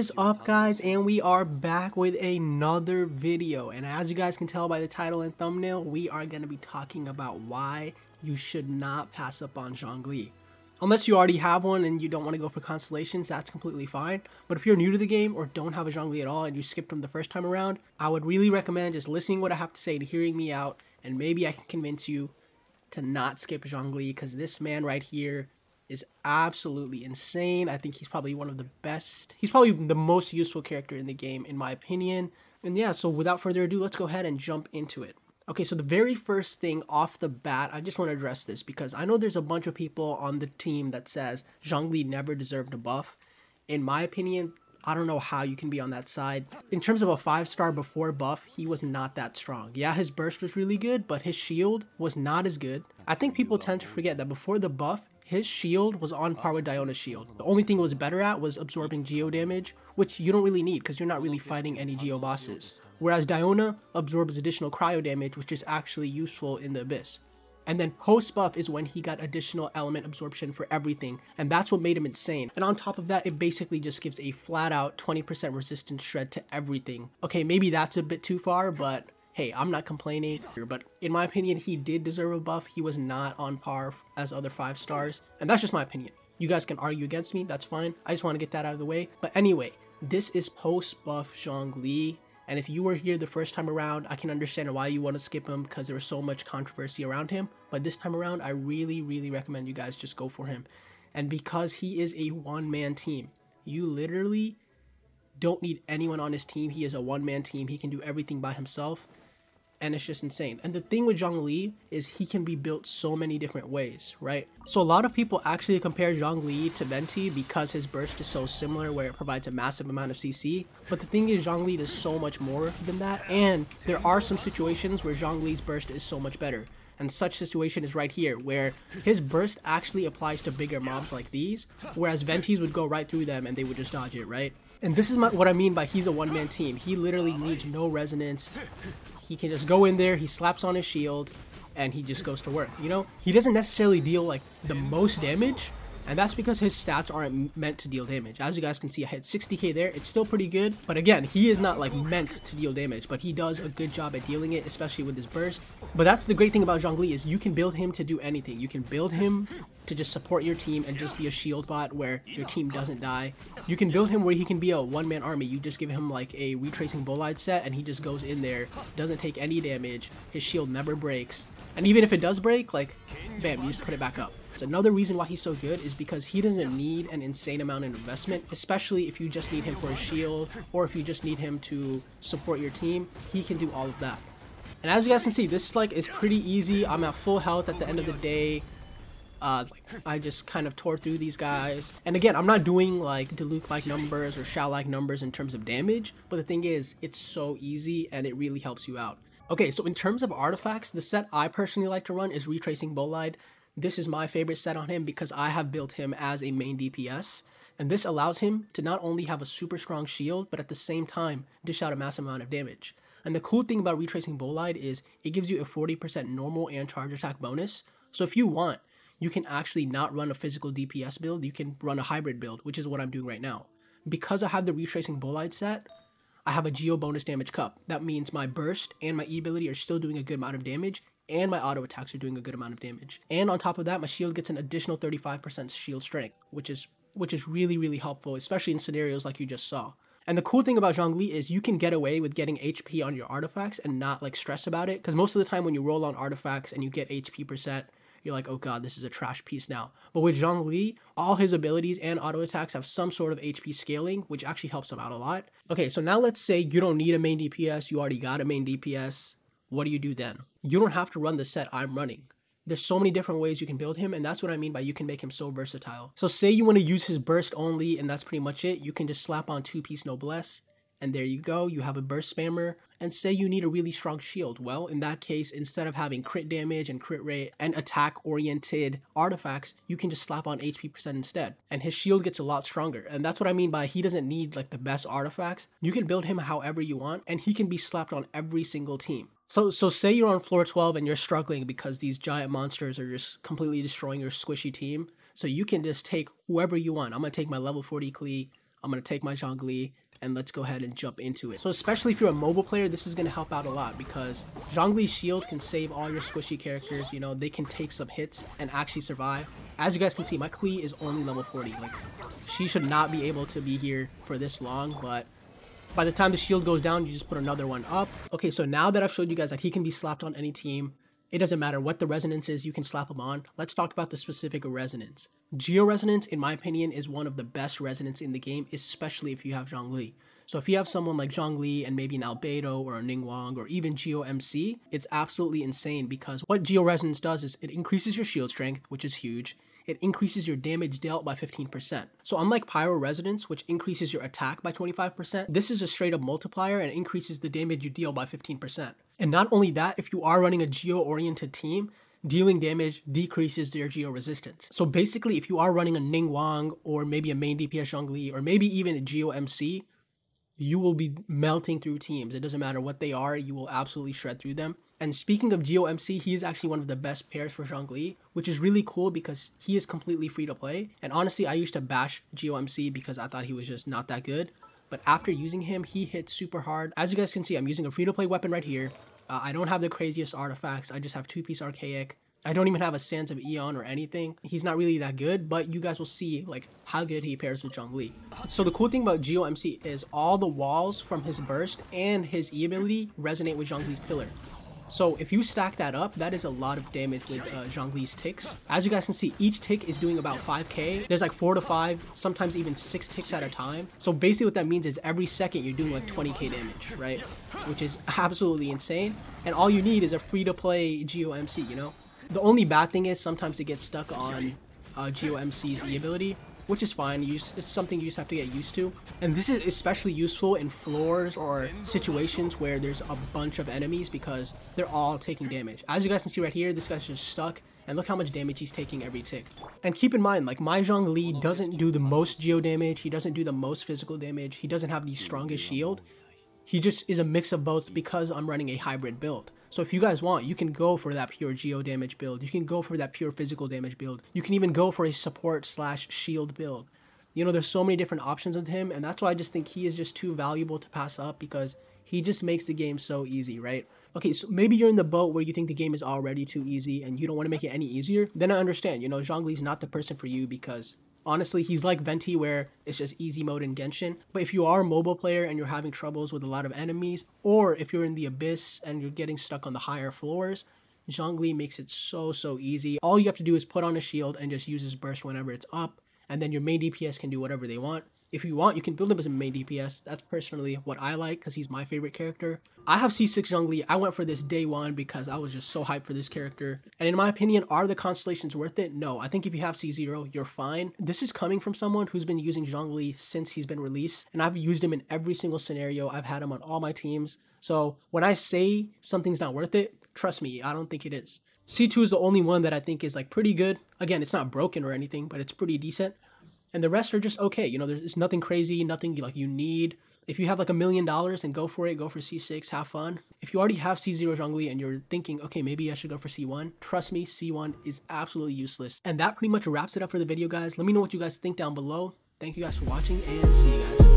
is up guys and we are back with another video and as you guys can tell by the title and thumbnail we are going to be talking about why you should not pass up on Zhongli. Unless you already have one and you don't want to go for constellations, that's completely fine. But if you're new to the game or don't have a Zhongli at all and you skipped them the first time around, I would really recommend just listening what I have to say and hearing me out and maybe I can convince you to not skip Zhongli because this man right here is absolutely insane. I think he's probably one of the best. He's probably the most useful character in the game, in my opinion. And yeah, so without further ado, let's go ahead and jump into it. Okay, so the very first thing off the bat, I just want to address this because I know there's a bunch of people on the team that says Zhongli never deserved a buff. In my opinion, I don't know how you can be on that side. In terms of a five star before buff, he was not that strong. Yeah, his burst was really good, but his shield was not as good. I think people tend to forget that before the buff, his shield was on par with Diona's shield. The only thing it was better at was absorbing geo damage, which you don't really need because you're not really fighting any geo bosses. Whereas Diona absorbs additional cryo damage, which is actually useful in the Abyss. And then post buff is when he got additional element absorption for everything. And that's what made him insane. And on top of that, it basically just gives a flat out 20% resistance shred to everything. Okay, maybe that's a bit too far, but hey, I'm not complaining, but in my opinion, he did deserve a buff. He was not on par as other five stars, and that's just my opinion. You guys can argue against me, that's fine. I just want to get that out of the way. But anyway, this is post buff Zhongli. And if you were here the first time around, I can understand why you want to skip him because there was so much controversy around him. But this time around, I really, really recommend you guys just go for him. And because he is a one man team, you literally don't need anyone on his team. He is a one man team, he can do everything by himself. And it's just insane. And the thing with Zhongli is he can be built so many different ways, right? So a lot of people actually compare Zhongli to Venti because his burst is so similar where it provides a massive amount of CC. But the thing is Zhongli does so much more than that. And there are some situations where Zhongli's burst is so much better. And such situation is right here, where his burst actually applies to bigger mobs like these, whereas Venti's would go right through them and they would just dodge it, right? And this is my, what I mean by he's a one-man team. He literally needs no resonance. He can just go in there, he slaps on his shield, and he just goes to work, you know? He doesn't necessarily deal like the most damage, and that's because his stats aren't meant to deal damage. As you guys can see, I hit 60k there. It's still pretty good, but again, he is not like meant to deal damage, but he does a good job at dealing it, especially with his burst. But that's the great thing about Zhongli is you can build him to do anything. You can build him to just support your team and just be a shield bot where your team doesn't die. You can build him where he can be a one-man army. You just give him like a retracing bolide set and he just goes in there, doesn't take any damage, his shield never breaks. And even if it does break, like, bam, you just put it back up another reason why he's so good is because he doesn't need an insane amount of investment, especially if you just need him for a shield or if you just need him to support your team, he can do all of that. And as you guys can see, this like is pretty easy. I'm at full health at the end of the day. Uh, like, I just kind of tore through these guys. And again, I'm not doing like Diluc-like numbers or Shao-like numbers in terms of damage, but the thing is, it's so easy and it really helps you out. Okay, so in terms of artifacts, the set I personally like to run is Retracing Bolide. This is my favorite set on him because I have built him as a main DPS, and this allows him to not only have a super strong shield, but at the same time dish out a massive amount of damage. And the cool thing about retracing bolide is it gives you a 40% normal and charge attack bonus. So if you want, you can actually not run a physical DPS build, you can run a hybrid build, which is what I'm doing right now. Because I have the retracing bolide set, I have a geo bonus damage cup. That means my burst and my E ability are still doing a good amount of damage and my auto attacks are doing a good amount of damage. And on top of that, my shield gets an additional 35% shield strength, which is which is really, really helpful, especially in scenarios like you just saw. And the cool thing about Zhongli is you can get away with getting HP on your artifacts and not like stress about it. Because most of the time when you roll on artifacts and you get HP percent, you're like, oh god, this is a trash piece now. But with Zhongli, all his abilities and auto attacks have some sort of HP scaling, which actually helps him out a lot. Okay, so now let's say you don't need a main DPS, you already got a main DPS, what do you do then? You don't have to run the set I'm running. There's so many different ways you can build him, and that's what I mean by you can make him so versatile. So say you want to use his burst only, and that's pretty much it. You can just slap on two-piece noblesse, and there you go. You have a burst spammer. And say you need a really strong shield. Well, in that case, instead of having crit damage and crit rate and attack oriented artifacts, you can just slap on HP percent instead. And his shield gets a lot stronger. And that's what I mean by he doesn't need like the best artifacts. You can build him however you want and he can be slapped on every single team. So so say you're on floor 12 and you're struggling because these giant monsters are just completely destroying your squishy team. So you can just take whoever you want. I'm going to take my level 40 Klee, I'm going to take my Zhongli, and let's go ahead and jump into it. So especially if you're a mobile player, this is going to help out a lot because Zhongli's shield can save all your squishy characters, you know, they can take some hits and actually survive. As you guys can see, my Klee is only level 40, like she should not be able to be here for this long, but by the time the shield goes down, you just put another one up. Okay, so now that I've showed you guys that he can be slapped on any team, it doesn't matter what the resonance is, you can slap him on. Let's talk about the specific resonance. Geo-resonance, in my opinion, is one of the best resonance in the game, especially if you have Zhongli. So if you have someone like Zhongli and maybe an Albedo or a Ningguang or even Geo-MC, it's absolutely insane because what Geo-resonance does is it increases your shield strength, which is huge it increases your damage dealt by 15%. So unlike Pyro Resonance, which increases your attack by 25%, this is a straight up multiplier and increases the damage you deal by 15%. And not only that, if you are running a Geo-oriented team, dealing damage decreases their geo resistance. So basically, if you are running a Ning Wang or maybe a main DPS Zhongli or maybe even a Geo MC, you will be melting through teams. It doesn't matter what they are, you will absolutely shred through them. And speaking of GOMC, he is actually one of the best pairs for Zhongli, which is really cool because he is completely free to play. And honestly, I used to bash GOMC because I thought he was just not that good. But after using him, he hits super hard. As you guys can see, I'm using a free-to-play weapon right here. Uh, I don't have the craziest artifacts. I just have two-piece archaic, I don't even have a sense of Eon or anything. He's not really that good, but you guys will see like how good he pairs with Zhongli. So the cool thing about Geo MC is all the walls from his burst and his E ability resonate with Zhongli's pillar. So if you stack that up, that is a lot of damage with uh, Zhongli's ticks. As you guys can see, each tick is doing about 5k. There's like 4 to 5, sometimes even 6 ticks at a time. So basically what that means is every second you're doing like 20k damage, right? Which is absolutely insane. And all you need is a free-to-play Geo MC, you know? The only bad thing is sometimes it gets stuck on uh, GeoMC's E ability, which is fine. You it's something you just have to get used to. And this is especially useful in floors or situations where there's a bunch of enemies because they're all taking damage. As you guys can see right here, this guy's just stuck and look how much damage he's taking every tick. And keep in mind, like Mahjong Lee doesn't do the most geo damage, he doesn't do the most physical damage, he doesn't have the strongest shield. He just is a mix of both because I'm running a hybrid build. So if you guys want, you can go for that pure geo damage build. You can go for that pure physical damage build. You can even go for a support slash shield build. You know, there's so many different options with him, and that's why I just think he is just too valuable to pass up because he just makes the game so easy, right? Okay, so maybe you're in the boat where you think the game is already too easy and you don't want to make it any easier. Then I understand, you know, is not the person for you because Honestly, he's like Venti where it's just easy mode in Genshin, but if you are a mobile player and you're having troubles with a lot of enemies, or if you're in the Abyss and you're getting stuck on the higher floors, Zhongli makes it so, so easy. All you have to do is put on a shield and just use his burst whenever it's up, and then your main DPS can do whatever they want. If you want, you can build him as a main DPS. That's personally what I like because he's my favorite character. I have C6 Zhongli. I went for this day one because I was just so hyped for this character. And in my opinion, are the constellations worth it? No. I think if you have C0, you're fine. This is coming from someone who's been using Zhongli since he's been released. And I've used him in every single scenario. I've had him on all my teams. So when I say something's not worth it, trust me, I don't think it is. C2 is the only one that I think is like pretty good. Again, it's not broken or anything, but it's pretty decent and the rest are just okay. You know, there's nothing crazy, nothing like you need. If you have like a million dollars and go for it, go for C6, have fun. If you already have C0 Zhongli and you're thinking, okay, maybe I should go for C1, trust me, C1 is absolutely useless. And that pretty much wraps it up for the video, guys. Let me know what you guys think down below. Thank you guys for watching and see you guys.